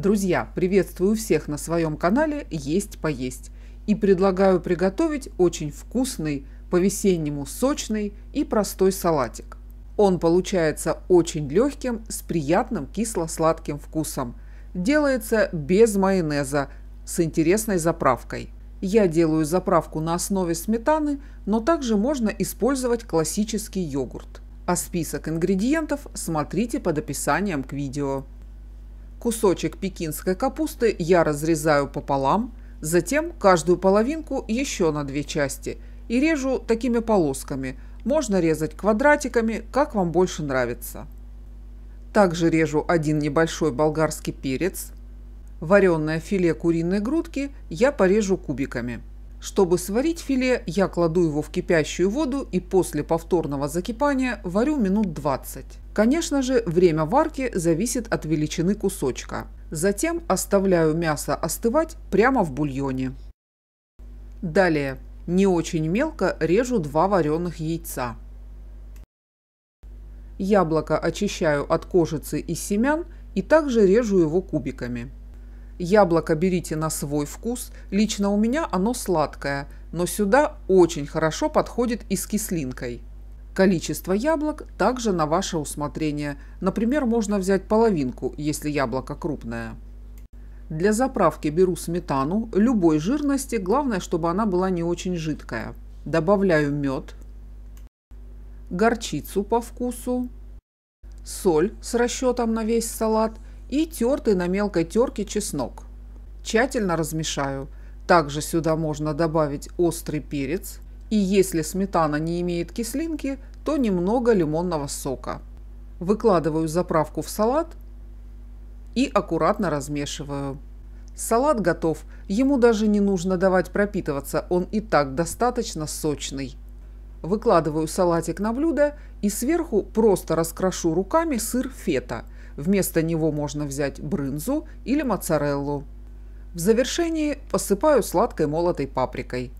Друзья, приветствую всех на своем канале «Есть поесть» и предлагаю приготовить очень вкусный, по-весеннему сочный и простой салатик. Он получается очень легким, с приятным кисло-сладким вкусом. Делается без майонеза, с интересной заправкой. Я делаю заправку на основе сметаны, но также можно использовать классический йогурт. А список ингредиентов смотрите под описанием к видео. Кусочек пекинской капусты я разрезаю пополам, затем каждую половинку еще на две части и режу такими полосками. Можно резать квадратиками, как вам больше нравится. Также режу один небольшой болгарский перец. Вареное филе куриной грудки я порежу кубиками. Чтобы сварить филе, я кладу его в кипящую воду и после повторного закипания варю минут 20. Конечно же, время варки зависит от величины кусочка. Затем оставляю мясо остывать прямо в бульоне. Далее, не очень мелко режу два вареных яйца. Яблоко очищаю от кожицы и семян и также режу его кубиками. Яблоко берите на свой вкус. Лично у меня оно сладкое, но сюда очень хорошо подходит и с кислинкой. Количество яблок также на ваше усмотрение. Например, можно взять половинку, если яблоко крупное. Для заправки беру сметану любой жирности, главное, чтобы она была не очень жидкая. Добавляю мед, горчицу по вкусу, соль с расчетом на весь салат – и тертый на мелкой терке чеснок. Тщательно размешаю. Также сюда можно добавить острый перец и если сметана не имеет кислинки, то немного лимонного сока. Выкладываю заправку в салат и аккуратно размешиваю. Салат готов, ему даже не нужно давать пропитываться, он и так достаточно сочный. Выкладываю салатик на блюдо и сверху просто раскрошу руками сыр фета – Вместо него можно взять брынзу или моцареллу. В завершении посыпаю сладкой молотой паприкой.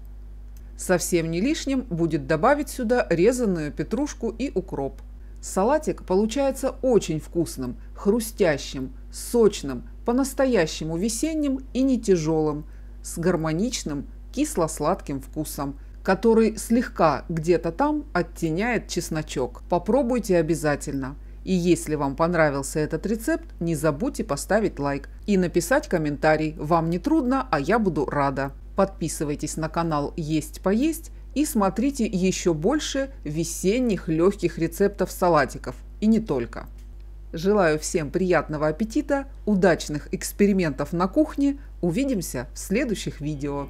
Совсем не лишним будет добавить сюда резанную петрушку и укроп. Салатик получается очень вкусным, хрустящим, сочным, по-настоящему весенним и не тяжелым, с гармоничным кисло-сладким вкусом, который слегка где-то там оттеняет чесночок. Попробуйте обязательно. И если вам понравился этот рецепт, не забудьте поставить лайк и написать комментарий. Вам не трудно, а я буду рада. Подписывайтесь на канал «Есть поесть» и смотрите еще больше весенних легких рецептов салатиков. И не только. Желаю всем приятного аппетита, удачных экспериментов на кухне. Увидимся в следующих видео.